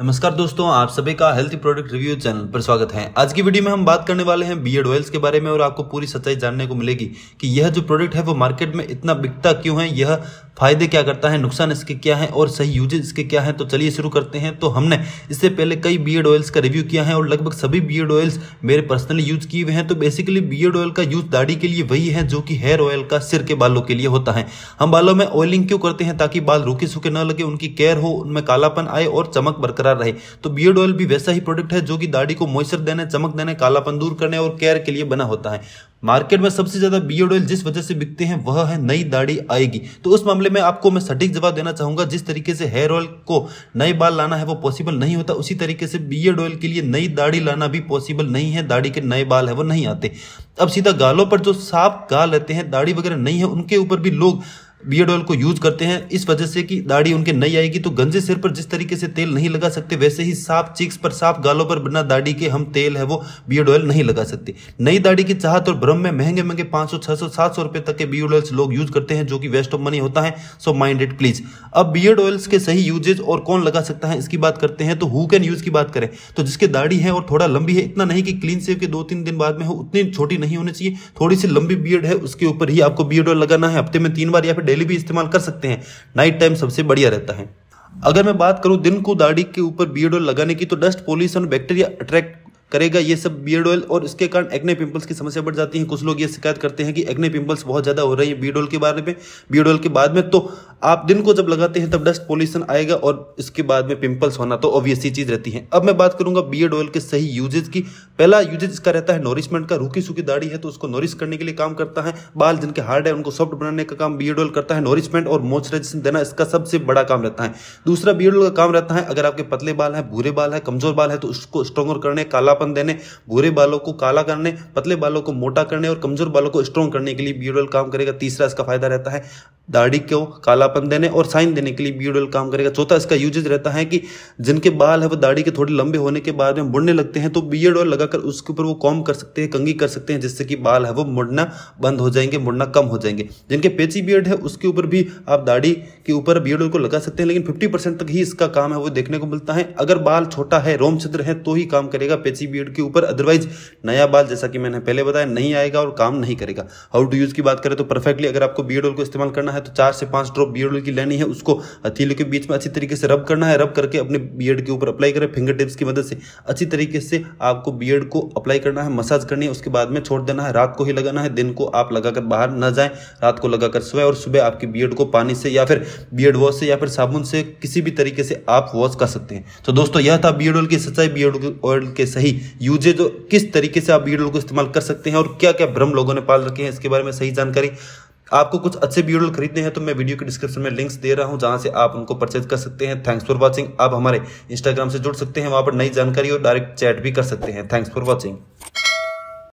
नमस्कार दोस्तों आप सभी का हेल्थी प्रोडक्ट रिव्यू चैनल पर स्वागत है आज की वीडियो में हम बात करने वाले हैं बीएड ऑयल्स के बारे में और आपको पूरी सच्चाई जानने को मिलेगी कि यह जो प्रोडक्ट है वो मार्केट में इतना बिकता क्यों है यह फायदे क्या करता है नुकसान इसके क्या है और सही यूजेज इसके क्या है तो चलिए शुरू करते हैं तो हमने इससे पहले कई बीएड ऑयल्स का रिव्यू किया है और लगभग सभी बीएड ऑयल्स मेरे पर्सनली यूज किए हुए हैं तो बेसिकली बियर्ड ऑयल का यूज दाढ़ी के लिए वही है जो कि हेयर ऑयल का सिर के बालों के लिए होता है हम बालों में ऑयलिंग क्यों करते हैं ताकि बाल रूखे सूखे न लगे उनकी केयर हो उनमें कालापन आए और चमक बरकर बरकरार रहे तो बियर्ड ऑयल भी वैसा ही प्रोडक्ट है जो कि दाढ़ी को मॉइस्चर देने चमक देने कालापन दूर करने और केयर के लिए बना होता है मार्केट में सबसे ज्यादा बियर्ड ऑयल जिस वजह से बिकते हैं वह है नई दाढ़ी आएगी तो उस मामले में आपको मैं सटीक जवाब देना चाहूंगा जिस तरीके से हेयर ऑयल को नए बाल लाना है वो पॉसिबल नहीं होता उसी तरीके से बियर्ड ऑयल के लिए नई दाढ़ी लाना भी पॉसिबल नहीं है दाढ़ी के नए बाल है वो नहीं आते अब सीधा गालों पर जो साफ गाल रहते हैं दाढ़ी वगैरह नहीं है उनके ऊपर भी लोग बियर्ड ऑयल को यूज करते हैं इस वजह से कि दाढ़ी उनके नहीं आएगी तो गंजे सिर पर जिस तरीके से तेल नहीं लगा सकते वैसे ही साफ चीक्स पर साफ गालों पर बिना दाढ़ी के हम तेल है वो बियर्ड ऑयल नहीं लगा सकते नई दाढ़ी की चाहत और भ्रम में महंगे महंगे पांच सौ छह सौ सात सौ रुपए तक के बियर्ड ऑयल्स लोग यूज करते हैं जो कि वेस्ट ऑफ मनी होता है सो माइंड इट प्लीज अब बियर्ड ऑयल्स के सही यूजेज और कौन लगा सकता है इसकी बात करते हैं तो हु कैन यूज की बात करें तो जिसके दाढ़ी है और थोड़ा लंबी है इतना नहीं कि क्लीन सेव के दो तीन दिन बाद में हो उतनी छोटी नहीं होनी चाहिए थोड़ी सी लंबी बियर्ड है उसके ऊपर ही आपको बियर्ड ऑयल लगाना है हफ्ते में तीन बार या फिर डेली भी इस्तेमाल कर सकते हैं नाइट टाइम सबसे बढ़िया रहता है अगर मैं बात करूँ दिन को दाढ़ी के ऊपर बियर्ड ऑयल लगाने की तो डस्ट पॉल्यूशन बैक्टीरिया अट्रैक्ट करेगा ये सब बियर्ड ऑयल और इसके कारण एक्ने पिंपल्स की समस्या बढ़ जाती है कुछ लोग ये शिकायत करते हैं कि एक्ने पिंपल्स बहुत ज़्यादा हो रही है बियर्ड ऑयल के बारे में बियर्ड ऑयल के बाद में तो आप दिन को जब लगाते हैं तब डस्ट पोल्यूशन आएगा और इसके बाद में पिंपल्स होना तो ऑब्वियस ही चीज़ रहती है अब मैं बात करूंगा बियर्ड ऑयल के सही यूजेज की पहला यूजेज इसका रहता है नोरिशमेंट का रूखी सूखी दाढ़ी है तो उसको नोरिश करने के लिए काम करता है बाल जिनके हार्ड है उनको सॉफ्ट बनाने का काम बियर्ड ऑयल करता है नोरिशमेंट और मॉइस्चराइजेशन देना इसका सबसे बड़ा काम रहता है दूसरा बियर्ड ऑयल का काम रहता है अगर आपके पतले बाल हैं भूरे बाल हैं कमजोर बाल है तो उसको स्ट्रॉगर करने कालापन देने भूरे बालों को काला करने पतले बालों को मोटा करने और कमजोर बालों को स्ट्रॉन्ग करने के लिए बियर्ड ऑयल काम करेगा तीसरा इसका फायदा रहता है दाढ़ी को कालापन देने और साइन देने के लिए ऑयल काम करेगा चौथा इसका यूजेज रहता है कि जिनके बाल है वो दाढ़ी के थोड़े लंबे होने के बाद में मुड़ने लगते हैं तो बीएड ऑयल लगाकर उसके ऊपर वो कॉम कर सकते हैं कंगी कर सकते हैं जिससे कि बाल है वो मुड़ना बंद हो जाएंगे मुड़ना कम हो जाएंगे जिनके पेची बियड है उसके ऊपर भी आप दाढ़ी के ऊपर बीएड ऑयल को लगा सकते हैं लेकिन फिफ्टी तक ही इसका काम है वो देखने को मिलता है अगर बाल छोटा है रोम छिद्र है तो ही काम करेगा पेची बियड के ऊपर अदरवाइज नया बाल जैसा कि मैंने पहले बताया नहीं आएगा और काम नहीं करेगा हाउ टू यूज की बात करें तो परफेक्टली अगर आपको बीएड ऑयल को इस्तेमाल करना है तो चार से पांच ड्रॉप बियर्ड ऑयल की लेनी है उसको हथेलियों के बीच में अच्छी तरीके से रब करना है रब करके अपने बियर्ड के ऊपर अप्लाई करें फिंगर टिप्स की मदद से अच्छी तरीके से आपको बियर्ड को अप्लाई करना है मसाज करनी है उसके बाद में छोड़ देना है रात को ही लगाना है दिन को आप लगाकर बाहर न जाए रात को लगाकर सुबह और सुबह आपकी बियर्ड को पानी से या फिर बियर्ड वॉश से या फिर साबुन से किसी भी तरीके से आप वॉश कर सकते हैं तो दोस्तों यह था बियर्ड ऑयल की सच्चाई बियर्ड ऑयल के सही यूजेज किस तरीके से आप बियर्ड ऑयल को इस्तेमाल कर सकते हैं और क्या क्या भ्रम लोगों ने पाल रखे हैं इसके बारे में सही जानकारी आपको कुछ अच्छे ब्यूरल खरीदने हैं तो मैं वीडियो के डिस्क्रिप्शन में लिंक्स दे रहा हूं जहां से आप उनको परचेज कर सकते हैं थैंक्स फॉर वॉचिंग आप हमारे इंस्टाग्राम से जुड़ सकते हैं वहां पर नई जानकारी और डायरेक्ट चैट भी कर सकते हैं थैंक्स फॉर वॉचिंग